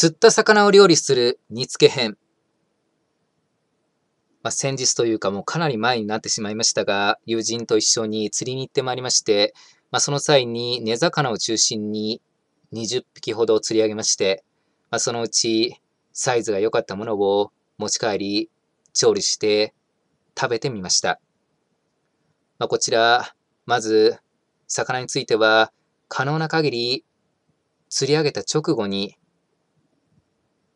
釣った魚を料理する煮付け編。まあ、先日というかもうかなり前になってしまいましたが、友人と一緒に釣りに行ってまいりまして、まあ、その際に根魚を中心に20匹ほど釣り上げまして、まあ、そのうちサイズが良かったものを持ち帰り、調理して食べてみました。まあ、こちら、まず、魚については、可能な限り、釣り上げた直後に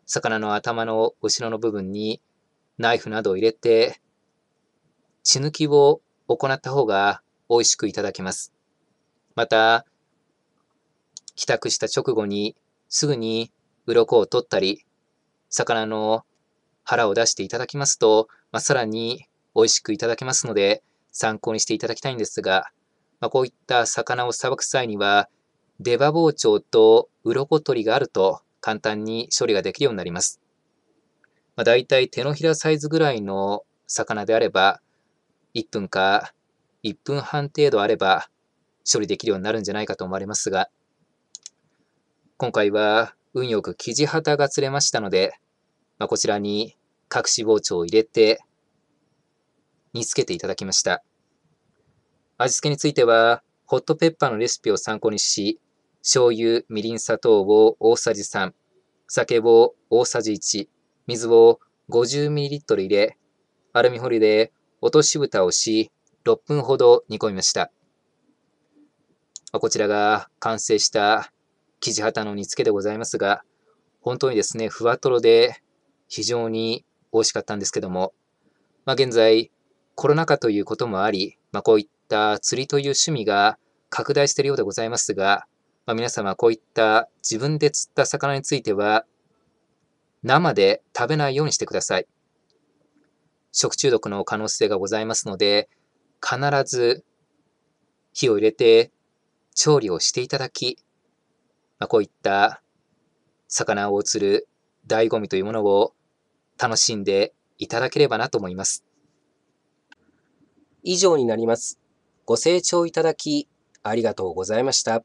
魚の頭の後ろの部分にナイフなどを入れて、血抜きを行った方が美味しくいただけます。また、帰宅した直後にすぐに鱗を取ったり、魚の腹を出していただきますと、まあ、さらに美味しくいただけますので、参考にしていただきたいんですが、まあ、こういった魚をさばく際には、出刃包丁と鱗取りがあると簡単に処理ができるようになります。まあ、大体手のひらサイズぐらいの魚であれば、1分か1分半程度あれば処理できるようになるんじゃないかと思われますが、今回は運よくキジハタが釣れましたので、まあ、こちらに隠し包丁を入れて煮つけていただきました。味付けについては、ホットペッパーのレシピを参考にし、醤油、みりん、砂糖を大さじ3、酒を大さじ1、水を 50ml 入れ、アルミホイルで落とし蓋をし、6分ほど煮込みました。こちらが完成した生地旗の煮付けでございますが、本当にですね、ふわとろで非常に美味しかったんですけども、まあ、現在、コロナ禍ということもあり、まあ、こういった釣りという趣味が拡大しているようでございますが、まあ、皆様こういった自分で釣った魚については生で食べないようにしてください。食中毒の可能性がございますので必ず火を入れて調理をしていただき、まあ、こういった魚を釣る醍醐味というものを楽しんでいただければなと思います。以上になります。ご清聴いただきありがとうございました。